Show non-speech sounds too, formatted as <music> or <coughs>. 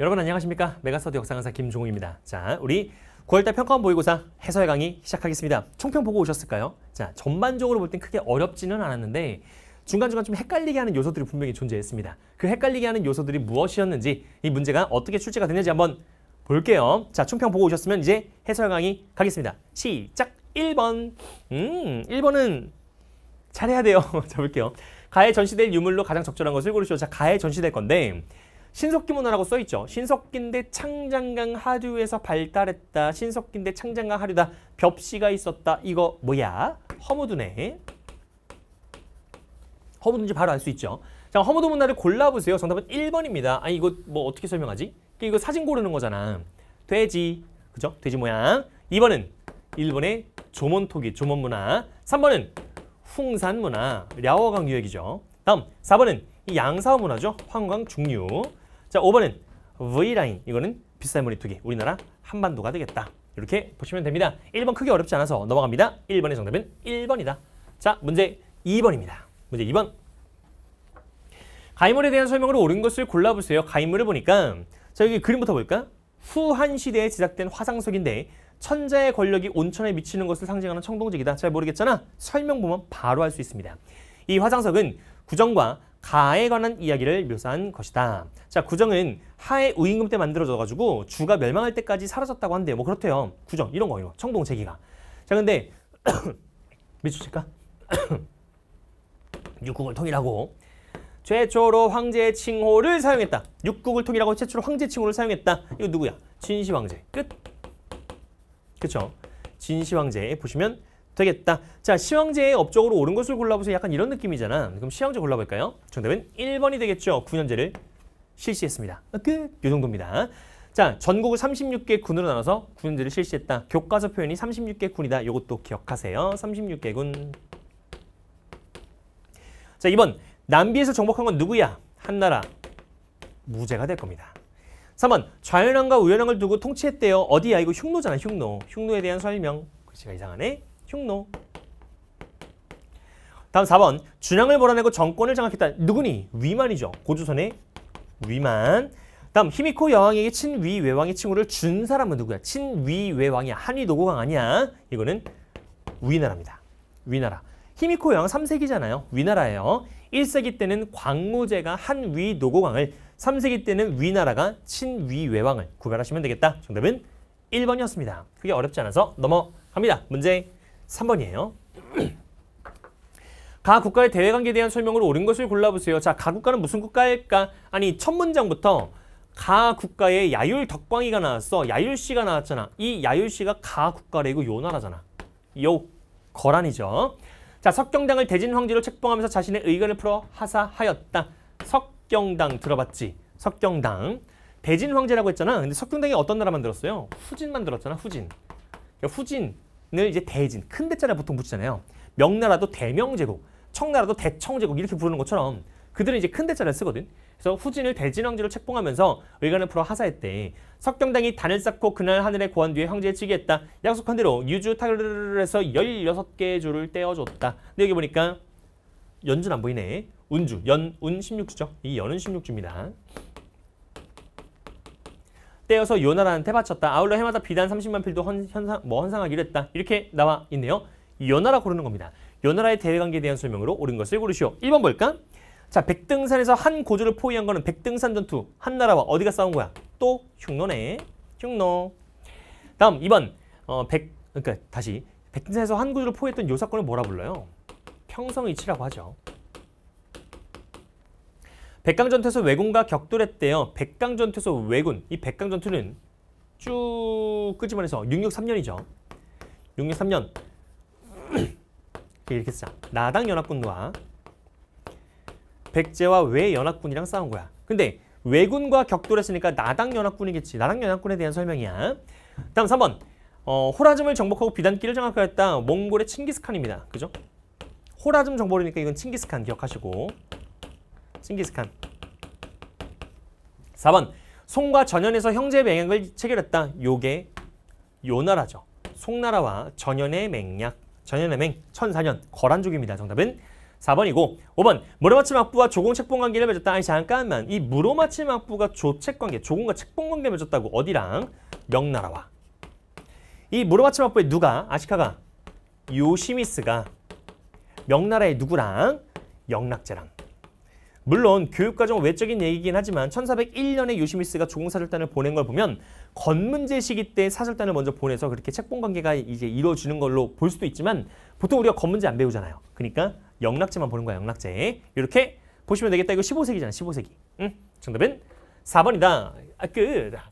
여러분 안녕하십니까 메가스터디 역사강사 김종우입니다 자 우리 9월달 평가원 모의고사 해설 강의 시작하겠습니다 총평 보고 오셨을까요? 자 전반적으로 볼 땐 크게 어렵지는 않았는데 중간중간 좀 헷갈리게 하는 요소들이 분명히 존재했습니다 그 헷갈리게 하는 요소들이 무엇이었는지 이 문제가 어떻게 출제가 됐는지 한번 볼게요 자 총평 보고 오셨으면 이제 해설 강의 가겠습니다 시작 1번 음 1번은 잘해야 돼요 잡볼게요 <laughs> 가해 전시될 유물로 가장 적절한 것을 고르시오 자 가해 전시될 건데 신석기 문화라고 써있죠. 신석기인데 창장강 하류에서 발달했다. 신석기인데 창장강 하류다. 벽시가 있었다. 이거 뭐야? 허무두네. 허무두인지 바로 알 수 있죠. 자, 허무두 문화를 골라보세요. 정답은 1번입니다. 아니, 이거 뭐 어떻게 설명하지? 이거 사진 고르는 거잖아. 돼지, 그죠? 돼지 모양. 2번은 일본의 조몬토기, 조몬문화. 3번은 풍산문화, 랴오강 유역이죠. 다음 4번은 양사문화죠. 황광 중류. 자, 5번은 V라인. 이거는 비싼 물이 투기 우리나라 한반도가 되겠다. 이렇게 보시면 됩니다. 1번 크게 어렵지 않아서 넘어갑니다. 1번의 정답은 1번이다. 자, 문제 2번입니다. 문제 2번. 가이물에 대한 설명으로 옳은 것을 골라보세요. 가이물을 보니까 자, 여기 그림부터 볼까? 후한 시대에 제작된 화상석인데 천자의 권력이 온천에 미치는 것을 상징하는 청동직이다. 잘 모르겠잖아? 설명 보면 바로 할 수 있습니다. 이 화장석은 구정과 가에 관한 이야기를 묘사한 것이다. 자, 구정은 하의 우임금 때 만들어져가지고 주가 멸망할 때까지 사라졌다고 한대요. 뭐 그렇대요. 구정 이런 거예요. 청동 제기가. 자, 근데 <coughs> 미치실까? <coughs> 육국을 통일하고 최초로 황제의 칭호를 사용했다. 육국을 통일하고 최초로 황제 칭호를 사용했다. 이거 누구야? 진시황제. 끝. 그쵸? 진시황제 보시면 되겠다. 자, 시황제의 업적으로 옳은 것을 골라보세요. 약간 이런 느낌이잖아. 그럼 시황제 골라볼까요? 정답은 1번이 되겠죠. 9년제를 실시했습니다. 어, 끝! 이 정도입니다. 자, 전국을 36개 군으로 나눠서 9년제를 실시했다. 교과서 표현이 36개 군이다. 이것도 기억하세요. 36개 군. 자, 2번. 남비에서 정복한 건 누구야? 한나라. 무죄가 될 겁니다. 3번. 좌연왕과 우연왕을 두고 통치했대요. 어디야? 이거 흉노잖아, 흉노. 흉노에 대한 설명. 글씨가 이상하네. 흉노. 다음 4번 준양을 몰아내고 정권을 장악했다. 누구니? 위만이죠. 고조선의 위만. 다음 히미코 여왕에게 친위 외왕의 칭호를준 사람은 누구야? 친위 외왕이야. 한위 노고강 아니야. 이거는 위나라입니다. 위나라. 히미코 여왕 3세기잖아요. 위나라예요. 1세기 때는 광무제가 한위 노고강을 3세기 때는 위나라가 친위 외왕을 구별하시면 되겠다. 정답은 1번이었습니다. 그게 어렵지 않아서 넘어갑니다. 문제 3번이에요. <clears throat> 각 국가의 대외관계에 대한 설명으로 옳은 것을 골라보세요. 자, 각 국가는 무슨 국가일까? 아니, 첫 문장부터 가 국가의 야율 덕광이가 나왔어. 야율 씨가 나왔잖아. 이 야율 씨가 가 국가래고 요 나라잖아. 요 거란이죠. 자, 석경당을 대진 황제로 책봉하면서 자신의 의견을 풀어 하사하였다. 석경당 들어봤지? 석경당. 대진 황제라고 했잖아. 근데 석경당이 어떤 나라 만들었어요? 후진 만들었잖아. 후진. 그러니까 후진 이제 대진, 큰 대자를 보통 붙이잖아요. 명나라도 대명제국, 청나라도 대청제국 이렇게 부르는 것처럼 그들은 이제 큰 대자를 쓰거든. 그래서 후진을 대진왕제로 책봉하면서 의관을 풀어 하사했대. 석경당이 단을 쌓고 그날 하늘에 고한 뒤에 황제에 치기했다. 약속한 대로 유주 타르르에서 열여 개의 줄을 떼어줬다. 근데 여기 보니까 연주안 보이네. 운주, 연, 운 16주죠. 이 연은 16주입니다. 떼어서 요나라한테 바쳤다. 아울러 해마다 비단 30만 필도 헌, 현상, 뭐 헌상하기로 했다. 이렇게 나와 있네요. 요나라 고르는 겁니다. 요나라의 대외관계에 대한 설명으로 옳은 것을 고르시오. 1번 볼까? 자, 백등산에서 한 고조를 포위한 거는 백등산 전투. 한나라와 어디가 싸운 거야? 또 흉노네. 흉노. 다음 2번. 어, 백, 그러니까 다시. 백등산에서 한 고조를 포위했던 요 사건을 뭐라 불러요? 평성이치라고 하죠. 백강전투에서 왜군과 격돌했대요. 백강전투에서 왜군. 이 백강전투는 쭉 끄집어내서 663년이죠. 663년 <clears throat> 이렇게 쓰자. 나당 연합군과 백제와 왜 연합군이랑 싸운 거야. 근데 왜군과 격돌했으니까 나당 연합군이겠지. 나당 연합군에 대한 설명이야. 다음 3번. 어, 호라즘을 정복하고 비단길을 장악하였다. 몽골의 칭기스칸입니다. 그죠? 호라즘 정복이니까 이건 칭기스칸 기억하시고 징기스칸. 4번 송과 전현에서 형제 맹약을 체결했다. 요게 요나라죠. 송나라와 전현의 맹약, 전현의 맹, 1 0년 거란족입니다. 정답은 4번이고 5번 무로마치 막부와 조공 책봉 관계를 맺었다. 아니 잠깐만 이 무로마치 막부가 조책 관계, 조공과 책봉 관계 맺었다고 어디랑 명나라와 이 무로마치 막부의 누가 아시카가 요시미스가 명나라의 누구랑 영락제랑 물론 교육과정 외적인 얘기긴 하지만 1401년에 요시미스가 조공사절단을 보낸 걸 보면 건문제 시기 때 사절단을 먼저 보내서 그렇게 책봉 관계가 이제 이루어지는 걸로 볼 수도 있지만 보통 우리가 건문제 안 배우잖아요. 그러니까 영락제만 보는 거야, 영락제. 이렇게 보시면 되겠다. 이거 15세기잖아, 15세기. 응? 정답은 4번이다. 아, 끝.